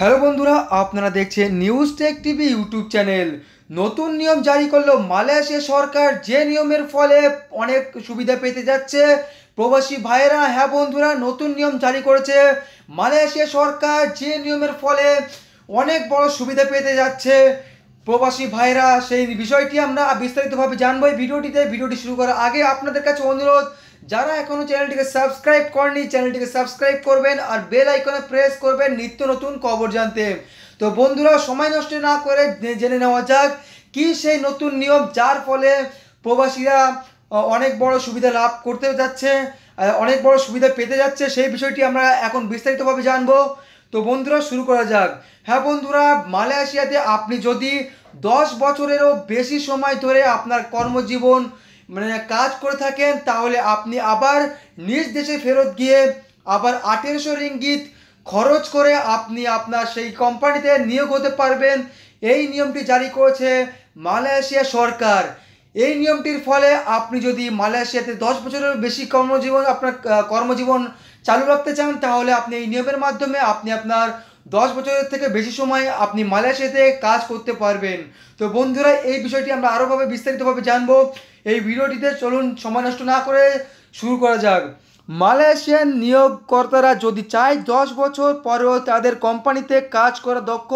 hello বন্ধুরা আপনারা দেখছেন news tech TV YouTube channel নতুন নিয়ম জারি করলো মালয়েশিয়া সরকার যে নিয়মের ফলে অনেক সুবিধা পেতে যাচ্ছে প্রবাসী ভাইয়েরা হ্যাঁ বন্ধুরা নতুন নিয়ম জারি করেছে মালয়েশিয়া সরকার যে নিয়মের ফলে অনেক বড় সুবিধা পেতে যাচ্ছে প্রবাসী ভাইয়েরা সেই বিষয়টি আমরা বিস্তারিতভাবে জানবো এই ভিডিওটিতে ভিডিওটি শুরু করার আগে আপনাদের কাছে অনুরোধ যারা এখনও চ্যানেলটিকে সাবস্ক্রাইব করেনি চ্যানেলটিকে সাবস্ক্রাইব করবেন আর বেল আইকনে প্রেস করবেন নিত্য নতুন খবর জানতে তো বন্ধুরা সময় নষ্ট না করে জেনে নেওয়া যাক কি সেই নতুন নিয়ম যার ফলে প্রবাসীরা অনেক বড় সুবিধা লাভ করতে যাচ্ছে অনেক বড় সুবিধা পেতে যাচ্ছে সেই বিষয়টি আমরা এখন বিস্তারিতভাবে জানবো তো বন্ধুরা শুরু করা যাক হ্যাঁ বন্ধুরা মালয়েশিয়াতে আপনি যদি দশ বছরেরও বেশি সময় ধরে আপনার কর্মজীবন মানে কাজ করে থাকেন তাহলে আপনি আবার নিজ দেশে ফেরত গিয়ে আবার আঠেরোশো রিঙ্গিত খরচ করে আপনি আপনার সেই কোম্পানিতে নিয়োগ হতে পারবেন এই নিয়মটি জারি করেছে মালয়েশিয়া সরকার এই নিয়মটির ফলে আপনি যদি মালয়েশিয়াতে দশ বছরের বেশি কর্মজীবন আপনার কর্মজীবন চালু রাখতে চান তাহলে আপনি এই নিয়মের মাধ্যমে আপনি আপনার দশ বছরের থেকে বেশি সময় আপনি মালয়েশিয়াতে কাজ করতে পারবেন তো বন্ধুরা এই বিষয়টি আমরা আরোভাবে বিস্তারিতভাবে জানবো এই ভিডিওটিতে চলুন সময় নষ্ট না করে শুরু করা যাক মালয়েশিয়ান নিয়োগকর্তারা যদি চায় দশ বছর পরেও তাদের কোম্পানিতে কাজ করা দক্ষ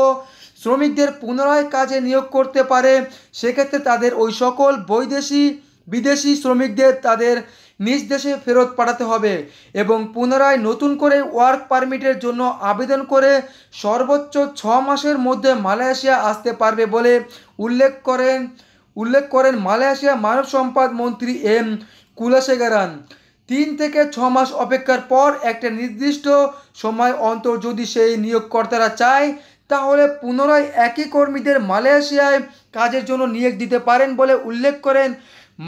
শ্রমিকদের পুনরায় কাজে নিয়োগ করতে পারে সেক্ষেত্রে তাদের ওই সকল বৈদেশি বিদেশি শ্রমিকদের তাদের নিজ দেশে ফেরত পাঠাতে হবে এবং পুনরায় নতুন করে ওয়ার্ক পারমিটের জন্য আবেদন করে সর্বোচ্চ ছ মাসের মধ্যে মালয়েশিয়া আসতে পারবে বলে উল্লেখ করেন উল্লেখ করেন মালয়েশিয়া মানব সম্পদ মন্ত্রী এম কুলাশেগারান তিন থেকে ছ মাস অপেক্ষার পর একটা নির্দিষ্ট সময় অন্তর যদি সেই নিয়োগকর্তারা চায় তাহলে পুনরায় একই কর্মীদের মালয়েশিয়ায় কাজের জন্য নিয়োগ দিতে পারেন বলে উল্লেখ করেন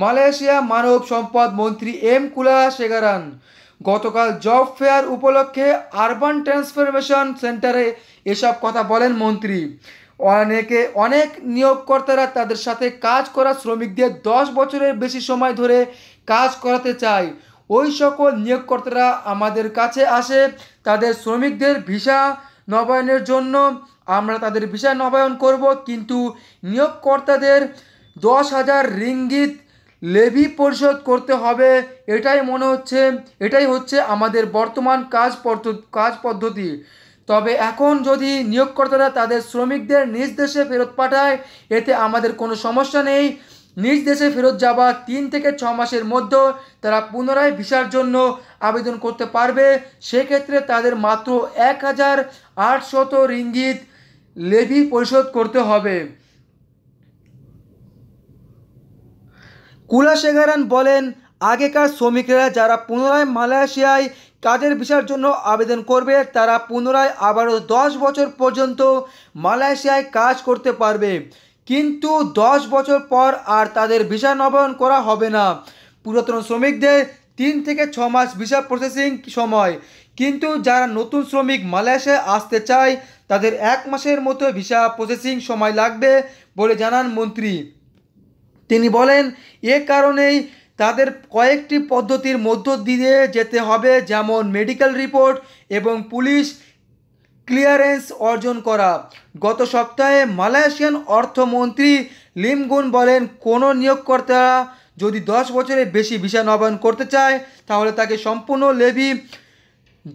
মালয়েশিয়া মানব সম্পদ মন্ত্রী এম কুলা সেগারান গতকাল জব ফেয়ার উপলক্ষে আরবান ট্রান্সফরমেশন সেন্টারে এসব কথা বলেন মন্ত্রী অনেকে অনেক নিয়োগকর্তারা তাদের সাথে কাজ করা শ্রমিকদের দশ বছরের বেশি সময় ধরে কাজ করাতে চায় ওই সকল নিয়োগকর্তারা আমাদের কাছে আসে তাদের শ্রমিকদের ভিসা নবায়নের জন্য আমরা তাদের ভিসা নবায়ন করব কিন্তু নিয়োগকর্তাদের দশ হাজার রিঙ্গিত লেভি পরিশোধ করতে হবে এটাই মনে হচ্ছে এটাই হচ্ছে আমাদের বর্তমান কাজ কাজ পদ্ধতি তবে এখন যদি নিয়োগকর্তারা তাদের শ্রমিকদের নিজ দেশে ফেরত পাঠায় এতে আমাদের কোনো সমস্যা নেই নিজ দেশে ফেরত যাওয়া তিন থেকে ছ মাসের মধ্যে তারা পুনরায় ভিসার জন্য আবেদন করতে পারবে সেক্ষেত্রে তাদের মাত্র এক হাজার আটশত রিঙ্গিত লেভি পরিশোধ করতে হবে কুলাশেগারান বলেন আগেকার শ্রমিকরা যারা পুনরায় মালয়েশিয়ায় তাদের ভিসার জন্য আবেদন করবে তারা পুনরায় আবারও দশ বছর পর্যন্ত মালয়েশিয়ায় কাজ করতে পারবে কিন্তু দশ বছর পর আর তাদের ভিসা নবায়ন করা হবে না পুরাতন শ্রমিকদের তিন থেকে ছ মাস ভিসা প্রসেসিং সময় কিন্তু যারা নতুন শ্রমিক মালয়েশিয়ায় আসতে চায় তাদের এক মাসের মতো ভিসা প্রসেসিং সময় লাগবে বলে জানান মন্ত্রী তিনি বলেন এ কারণেই তাদের কয়েকটি পদ্ধতির মধ্য দিয়ে যেতে হবে যেমন মেডিকেল রিপোর্ট এবং পুলিশ ক্লিয়ারেন্স অর্জন করা গত সপ্তাহে মালয়েশিয়ান অর্থমন্ত্রী লিমগুন বলেন কোনো নিয়োগকর্তা যদি দশ বছরের বেশি ভিসা নবায়ন করতে চায় তাহলে তাকে সম্পূর্ণ লেভি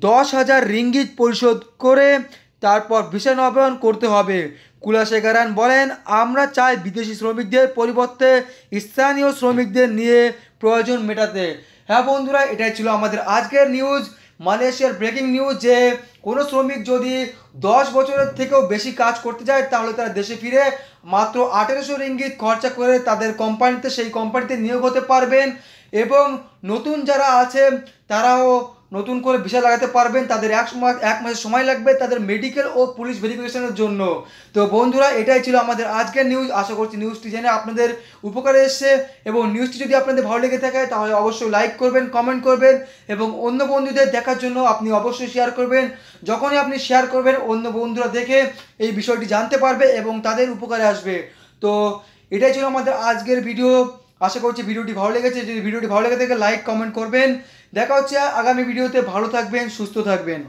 দশ হাজার রিঙ্গিত পরিশোধ করে তারপর ভিসা নবায়ন করতে হবে কুলাশেখারান বলেন আমরা চাই বিদেশি শ্রমিকদের পরিবর্তে স্থানীয় শ্রমিকদের নিয়ে প্রয়োজন মেটাতে হ্যাঁ বন্ধুরা এটাই ছিল আমাদের আজকের নিউজ মালয়েশিয়ার ব্রেকিং নিউজ যে কোনো শ্রমিক যদি দশ বছরের থেকেও বেশি কাজ করতে যায় তাহলে তারা দেশে ফিরে মাত্র আঠেরোশো রিঙ্গিত খরচা করে তাদের কোম্পানিতে সেই কোম্পানিতে নিয়োগ হতে পারবেন এবং নতুন যারা আছে তারাও নতুন করে ভিসা লাগাতে পারবেন তাদের এক এক মাসের সময় লাগবে তাদের মেডিকেল ও পুলিশ ভেরিফিকেশনের জন্য তো বন্ধুরা এটাই ছিল আমাদের আজকের নিউজ আশা করছি নিউজটি জেনে আপনাদের উপকারে এসছে এবং নিউজটি যদি আপনাদের ভালো লেগে থাকে তাহলে অবশ্যই লাইক করবেন কমেন্ট করবেন এবং অন্য বন্ধুদের দেখার জন্য আপনি অবশ্যই শেয়ার করবেন যখনই আপনি শেয়ার করবেন অন্য বন্ধুরা দেখে এই বিষয়টি জানতে পারবে এবং তাদের উপকারে আসবে তো এটাই ছিল আমাদের আজকের ভিডিও আশা করছি ভিডিওটি ভালো লেগেছে যদি ভিডিওটি ভালো লেগে থাকে লাইক কমেন্ট করবেন দেখা হচ্ছে আগামী ভিডিওতে ভালো থাকবেন সুস্থ থাকবেন